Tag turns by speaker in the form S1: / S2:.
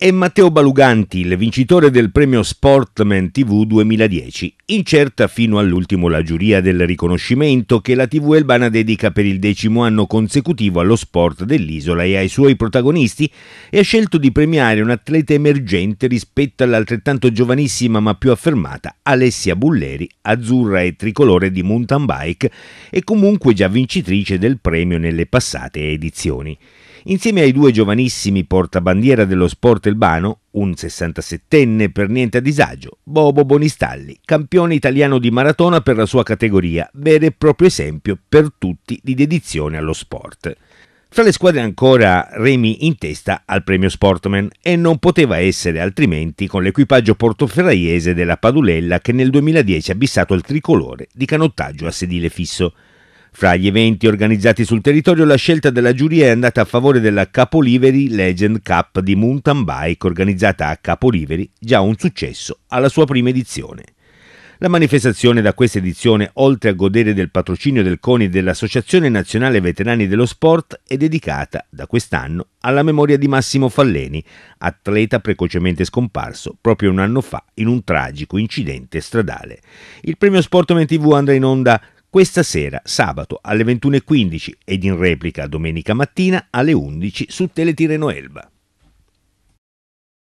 S1: È Matteo Baluganti, il vincitore del premio Sportman TV 2010, incerta fino all'ultimo la giuria del riconoscimento che la TV Elbana dedica per il decimo anno consecutivo allo sport dell'isola e ai suoi protagonisti, e ha scelto di premiare un atleta emergente rispetto all'altrettanto giovanissima ma più affermata Alessia Bulleri, azzurra e tricolore di mountain bike e comunque già vincitrice del premio nelle passate edizioni. Insieme ai due giovanissimi portabandiera dello sport elbano, un 67enne per niente a disagio, Bobo Bonistalli, campione italiano di maratona per la sua categoria, vero e proprio esempio per tutti di dedizione allo sport. Fra le squadre ancora Remi in testa al premio Sportman e non poteva essere altrimenti con l'equipaggio portoferraiese della Padulella che nel 2010 ha bissato il tricolore di canottaggio a sedile fisso. Fra gli eventi organizzati sul territorio la scelta della giuria è andata a favore della Capoliveri Legend Cup di mountain bike organizzata a Capoliveri, già un successo alla sua prima edizione. La manifestazione da questa edizione, oltre a godere del patrocinio del CONI e dell'Associazione Nazionale Veterani dello Sport, è dedicata da quest'anno alla memoria di Massimo Falleni, atleta precocemente scomparso proprio un anno fa in un tragico incidente stradale. Il premio Sportman TV andrà in onda questa sera, sabato alle 21.15 ed in replica domenica mattina alle 11 su Teletireno Elba.